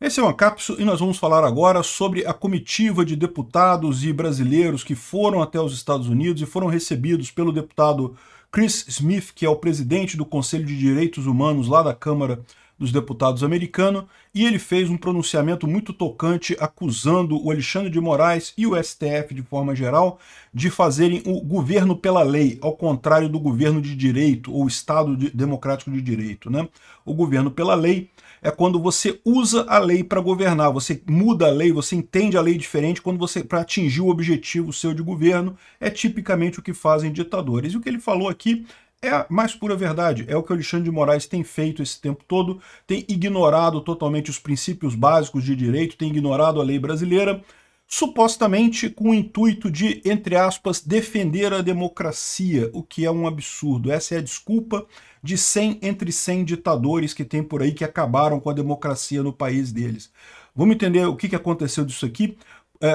Esse é o Ancapso e nós vamos falar agora sobre a comitiva de deputados e brasileiros que foram até os Estados Unidos e foram recebidos pelo deputado Chris Smith, que é o presidente do Conselho de Direitos Humanos lá da Câmara dos Deputados americano, e ele fez um pronunciamento muito tocante acusando o Alexandre de Moraes e o STF de forma geral de fazerem o governo pela lei, ao contrário do governo de direito ou Estado Democrático de Direito. Né? O governo pela lei é quando você usa a lei para governar, você muda a lei, você entende a lei diferente quando você para atingir o objetivo seu de governo, é tipicamente o que fazem ditadores. E o que ele falou aqui é a mais pura verdade, é o que Alexandre de Moraes tem feito esse tempo todo, tem ignorado totalmente os princípios básicos de direito, tem ignorado a lei brasileira, supostamente com o intuito de, entre aspas, defender a democracia, o que é um absurdo. Essa é a desculpa de 100 entre 100 ditadores que tem por aí que acabaram com a democracia no país deles. Vamos entender o que, que aconteceu disso aqui? É,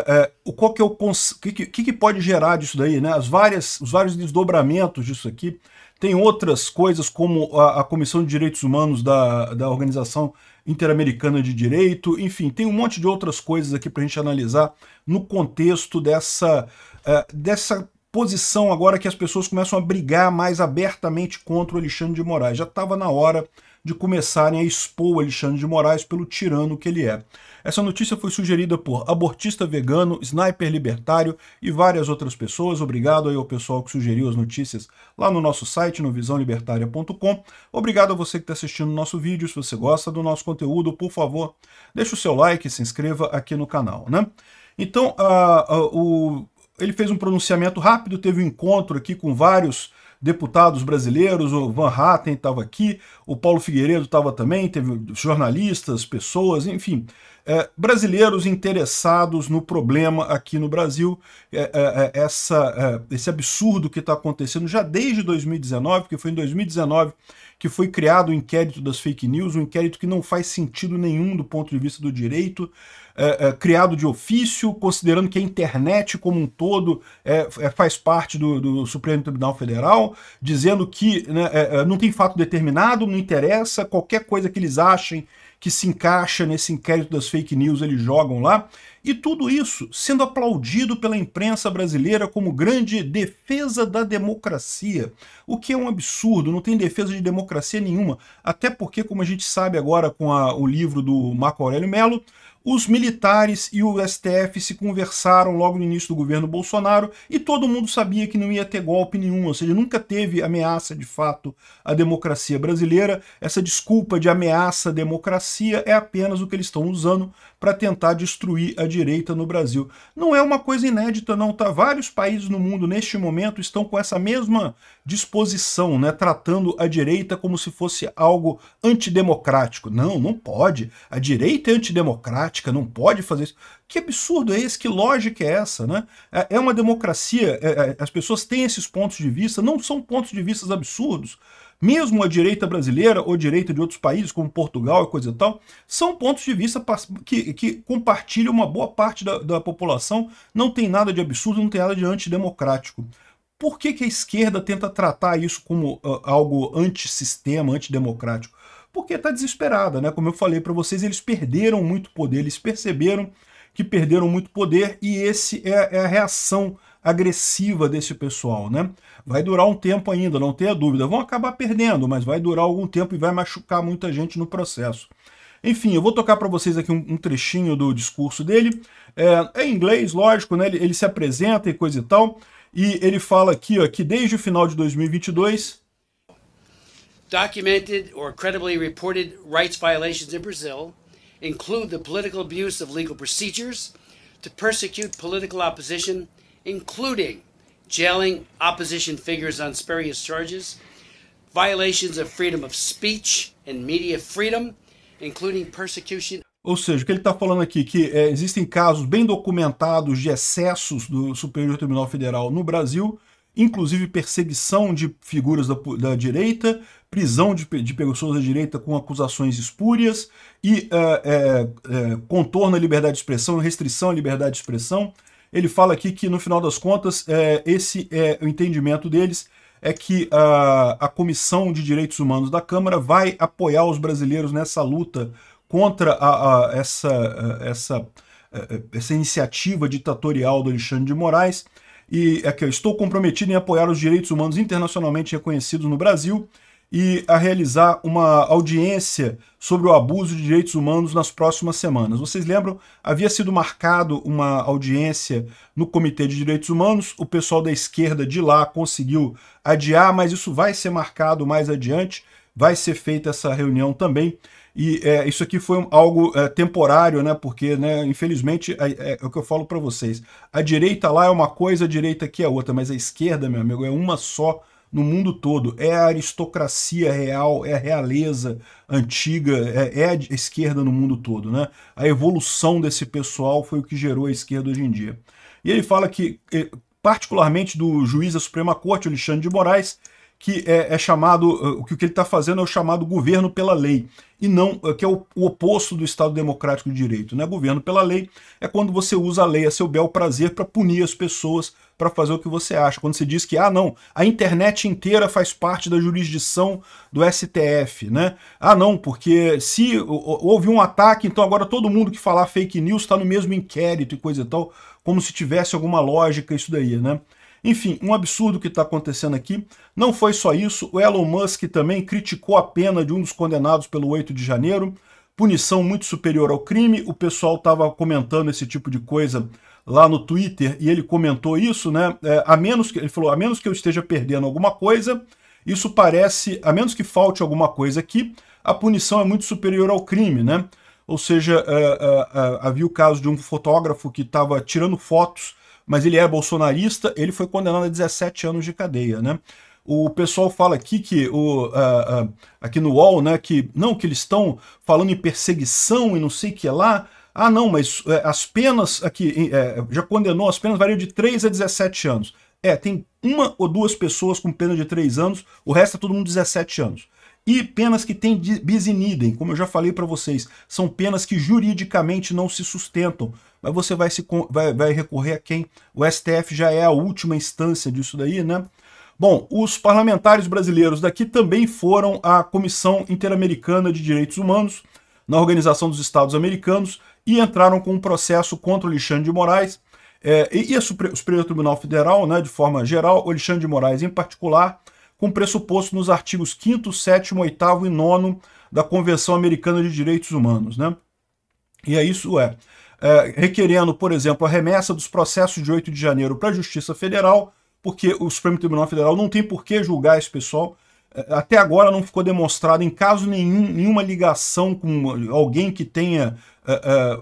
é, qual que é o que, que, que pode gerar disso daí, né? As várias, os vários desdobramentos disso aqui tem outras coisas como a, a Comissão de Direitos Humanos da, da Organização Interamericana de Direito, enfim, tem um monte de outras coisas aqui para a gente analisar no contexto dessa, uh, dessa posição agora que as pessoas começam a brigar mais abertamente contra o Alexandre de Moraes. Já estava na hora de começarem a expor o Alexandre de Moraes pelo tirano que ele é. Essa notícia foi sugerida por abortista vegano, sniper libertário e várias outras pessoas. Obrigado aí ao pessoal que sugeriu as notícias lá no nosso site, no visãolibertaria.com. Obrigado a você que está assistindo o nosso vídeo. Se você gosta do nosso conteúdo, por favor, deixe o seu like e se inscreva aqui no canal, né? Então, o, ele fez um pronunciamento rápido, teve um encontro aqui com vários deputados brasileiros, o Van Hatten estava aqui, o Paulo Figueiredo estava também, teve jornalistas, pessoas, enfim, é, brasileiros interessados no problema aqui no Brasil, é, é, é essa, é, esse absurdo que está acontecendo já desde 2019, porque foi em 2019 que foi criado o inquérito das fake news, um inquérito que não faz sentido nenhum do ponto de vista do direito, é, é, criado de ofício, considerando que a internet como um todo é, é faz parte do, do, Supremo Tribunal Federal, dizendo que né, é, é, não tem fato determinado, não interessa, qualquer coisa que eles achem que se encaixa nesse inquérito das fake news, eles jogam lá. E tudo isso sendo aplaudido pela imprensa brasileira como grande defesa da democracia, o que é um absurdo, não tem defesa de democracia nenhuma, até porque, como a gente sabe agora com a, o livro do Marco Aurélio Mello, os militares e o STF se conversaram logo no início do governo Bolsonaro e todo mundo sabia que não ia ter golpe nenhum, ou seja, nunca teve ameaça de fato à democracia brasileira. Essa desculpa de ameaça à democracia é apenas o que eles estão usando para tentar destruir a direita no Brasil. Não é uma coisa inédita, não, tá? Vários países no mundo, neste momento, estão com essa mesma disposição, né? Tratando a direita como se fosse algo antidemocrático. Não, não pode. A direita é antidemocrática, não pode fazer isso. Que absurdo é esse? Que lógica é essa, né? É, é uma democracia, é, é, as pessoas têm esses pontos de vista, não são pontos de vista absurdos mesmo a direita brasileira ou direita de outros países, como Portugal e coisa e tal, são pontos de vista que, que compartilham uma boa parte da, da população, não tem nada de absurdo, não tem nada de antidemocrático. Por que, que a esquerda tenta tratar isso como uh, algo antissistema, antidemocrático? Porque está desesperada, né? Como eu falei para vocês, eles perderam muito poder, eles perceberam que perderam muito poder e esse é, é a reação agressiva desse pessoal, né? Vai durar um tempo ainda, não tenha dúvida. Vão acabar perdendo, mas vai durar algum tempo e vai machucar muita gente no processo. Enfim, eu vou tocar para vocês aqui um, um, trechinho do discurso dele. É, é, em inglês, lógico, né? Ele, ele, se apresenta e coisa e tal. E ele fala aqui ó, que desde o final de 2022... Documented or credibly reported rights violations in Brazil include the political abuse of legal procedures to persecute political opposition including jailing opposition figures on spurious charges, violations of freedom of speech and media freedom, including persecution ou seja, o que ele está falando aqui, que é, existem casos bem documentados de excessos do Superior Tribunal Federal no Brasil, inclusive perseguição de figuras da, da direita, prisão de, de, pessoas da direita com acusações espúrias e é, é, é contorno à liberdade de expressão, restrição à liberdade de expressão. Ele fala aqui que, no final das contas, é, esse é o entendimento deles, é que a, a Comissão de Direitos Humanos da Câmara vai apoiar os brasileiros nessa luta contra a, a, essa, essa, essa iniciativa ditatorial do Alexandre de Moraes. E é que eu estou comprometido em apoiar os direitos humanos internacionalmente reconhecidos no Brasil e a realizar uma audiência sobre o abuso de direitos humanos nas próximas semanas. Vocês lembram? Havia sido marcado uma audiência no Comitê de Direitos Humanos, o pessoal da esquerda de lá conseguiu adiar, mas isso vai ser marcado mais adiante, vai ser feita essa reunião também. E é, isso aqui foi algo é, temporário, né? Porque, né, infelizmente, é, é, é o que eu falo para vocês. A direita lá é uma coisa, a direita aqui é outra, mas a esquerda, meu amigo, é uma só no mundo todo. É a aristocracia real, é a realeza antiga, é, é, a esquerda no mundo todo. Né? A evolução desse pessoal foi o que gerou a esquerda hoje em dia. E ele fala que, eh, particularmente do juiz da Suprema Corte, Alexandre de Moraes, que é, é chamado, eh, o que ele está fazendo é o chamado governo pela lei, e não, eh, que é o, o, oposto do Estado Democrático de Direito. Né? Governo pela lei é quando você usa a lei a seu bel prazer para punir as pessoas, para fazer o que você acha. Quando você diz que, ah, não, a internet inteira faz parte da jurisdição do STF, né? Ah, não, porque se houve um ataque, então agora todo mundo que falar fake news está no mesmo inquérito e coisa e tal, como se tivesse alguma lógica isso daí, né? Enfim, um absurdo que está acontecendo aqui. Não foi só isso, o Elon Musk também criticou a pena de um dos condenados pelo 8 de janeiro, punição muito superior ao crime, o pessoal estava comentando esse tipo de coisa lá no Twitter e ele comentou isso, né? É, a menos que ele falou, a menos que eu esteja perdendo alguma coisa, isso parece, a menos que falte alguma coisa aqui, a punição é muito superior ao crime, né? Ou seja, é, é, é havia o caso de um fotógrafo que estava tirando fotos mas ele é bolsonarista, ele foi condenado a 17 anos de cadeia, né? o pessoal fala aqui que o, uh, uh, aqui no UOL, né, que não, que eles estão falando em perseguição e não sei o que lá. Ah, não, mas uh, as penas aqui, eh, já condenou, as penas variam de 3 a 17 anos. É, tem uma ou duas pessoas com pena de 3 anos, o resto é todo mundo 17 anos. E penas que têm bis in idem, como eu já falei para vocês, são penas que juridicamente não se sustentam. Mas você vai, se, vai, vai recorrer a quem? O STF já é a última instância disso daí, né? Bom, os parlamentares brasileiros daqui também foram à Comissão Interamericana de Direitos Humanos, na Organização dos Estados Americanos, e entraram com um processo contra o Alexandre de Moraes é, e, e o Supre Tribunal Federal, né, de forma geral, o Alexandre de Moraes em particular, com pressuposto nos artigos 5º, 7º, 8 e 9 da Convenção Americana de Direitos Humanos. Né? E é isso é, é, requerendo, por exemplo, a remessa dos processos de 8 de janeiro para a Justiça Federal, porque o Supremo Tribunal Federal não tem por que julgar esse pessoal. É, até agora não ficou demonstrado em caso nenhum nenhuma ligação com alguém que tenha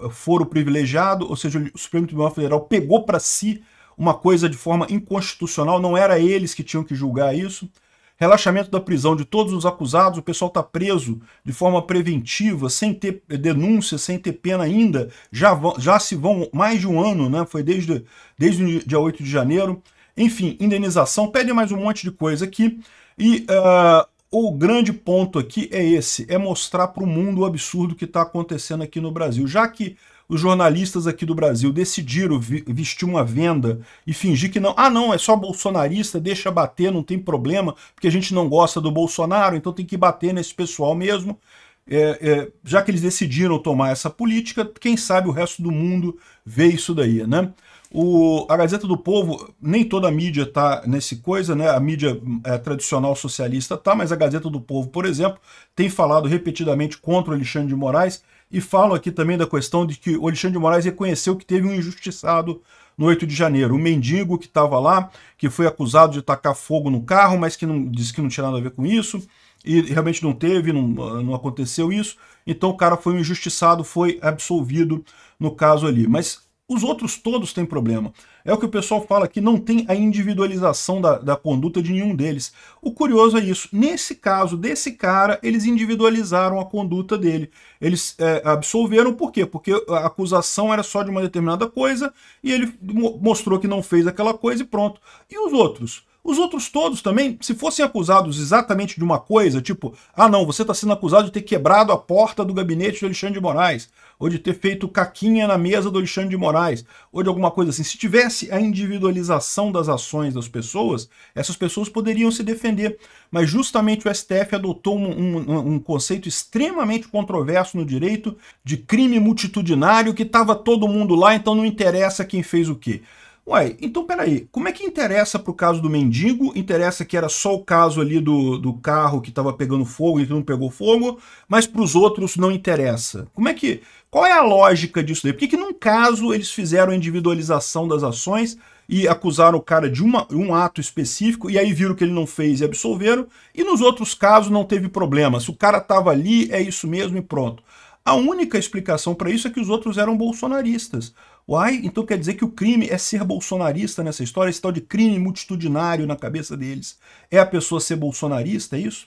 uh, uh, foro privilegiado, ou seja, o Supremo Tribunal Federal pegou para si uma coisa de forma inconstitucional, não era eles que tinham que julgar isso relaxamento da prisão de todos os acusados, o pessoal está preso de forma preventiva, sem ter denúncia, sem ter pena ainda, já, já se vão mais de um ano, né? foi desde, desde o dia 8 de janeiro. Enfim, indenização, pede mais um monte de coisa aqui. E uh, o grande ponto aqui é esse, é mostrar para o mundo o absurdo que está acontecendo aqui no Brasil. Já que os jornalistas aqui do Brasil decidiram vestir uma venda e fingir que não. Ah, não, é só bolsonarista, deixa bater, não tem problema, porque a gente não gosta do Bolsonaro, então tem que bater nesse pessoal mesmo. É, é, já que eles decidiram tomar essa política, quem sabe o resto do mundo vê isso daí, né? O, a Gazeta do Povo, nem toda a mídia está nesse coisa, né? A mídia é, tradicional socialista está mas a Gazeta do Povo, por exemplo, tem falado repetidamente contra o Alexandre de Moraes e falam aqui também da questão de que o Alexandre de Moraes reconheceu que teve um injustiçado no 8 de janeiro. O mendigo que estava lá, que foi acusado de tacar fogo no carro, mas que não, disse que não tinha nada a ver com isso, e realmente não teve, não, não aconteceu isso. Então o cara foi um injustiçado, foi absolvido no caso ali. Mas os outros todos têm problema. É o que o pessoal fala que não tem a individualização da, da conduta de nenhum deles. O curioso é isso. Nesse caso desse cara, eles individualizaram a conduta dele. Eles é, absolveram por quê? Porque a acusação era só de uma determinada coisa e ele mostrou que não fez aquela coisa e pronto. E os outros? Os outros todos também, se fossem acusados exatamente de uma coisa, tipo, ah não, você está sendo acusado de ter quebrado a porta do gabinete do Alexandre de Moraes, ou de ter feito caquinha na mesa do Alexandre de Moraes, ou de alguma coisa assim, se tivesse a individualização das ações das pessoas, essas pessoas poderiam se defender. Mas justamente o STF adotou um, um, um conceito extremamente controverso no direito de crime multitudinário que estava todo mundo lá, então não interessa quem fez o quê. Ué, então peraí, como é que interessa pro caso do mendigo? Interessa que era só o caso ali do, do carro que estava pegando fogo e que não pegou fogo, mas para os outros não interessa. Como é que. Qual é a lógica disso daí? Por que, que num caso eles fizeram a individualização das ações e acusaram o cara de uma, um ato específico e aí viram que ele não fez e absolveram, e nos outros casos não teve problema. Se o cara tava ali, é isso mesmo e pronto. A única explicação para isso é que os outros eram bolsonaristas. Uai, então quer dizer que o crime é ser bolsonarista nessa história, esse tal de crime multitudinário na cabeça deles. É a pessoa ser bolsonarista, é isso?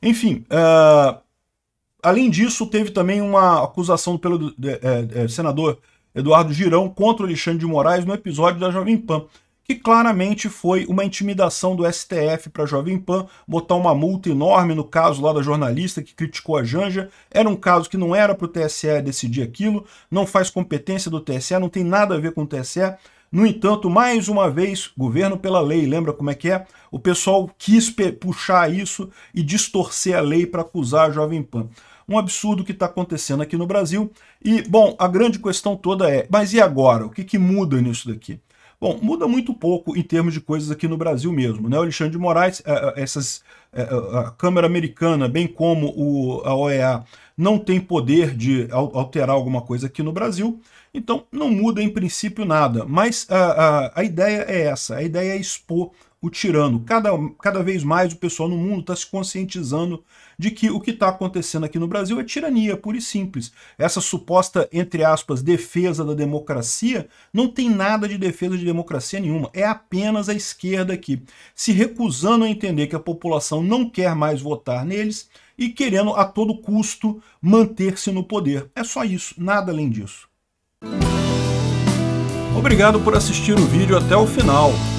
Enfim, uh, além disso, teve também uma acusação pelo de, eh, de, eh, de, eh, senador Eduardo Girão contra o Alexandre de Moraes no episódio da Jovem Pan que claramente foi uma intimidação do STF para a Jovem Pan botar uma multa enorme no caso lá da jornalista que criticou a Janja. Era um caso que não era para o TSE decidir aquilo, não faz competência do TSE, não tem nada a ver com o TSE. No entanto, mais uma vez, governo pela lei, lembra como é que é? O pessoal quis puxar isso e distorcer a lei para acusar a Jovem Pan um absurdo que está acontecendo aqui no Brasil. E, bom, a grande questão toda é, mas e agora? O que, que muda nisso daqui? Bom, muda muito pouco em termos de coisas aqui no Brasil mesmo. Né? O Alexandre de Moraes, é, é, essas, é, a Câmara Americana, bem como o, a OEA, não tem poder de alterar alguma coisa aqui no Brasil, então não muda em princípio nada. Mas a, a, a ideia é essa, a ideia é expor o tirano. Cada, cada vez mais o pessoal no mundo está se conscientizando de que o que está acontecendo aqui no Brasil é tirania, pura e simples. Essa suposta, entre aspas, defesa da democracia não tem nada de defesa de democracia nenhuma. É apenas a esquerda aqui se recusando a entender que a população não quer mais votar neles e querendo a todo custo manter-se no poder. É só isso, nada além disso. Obrigado por assistir o vídeo até o final.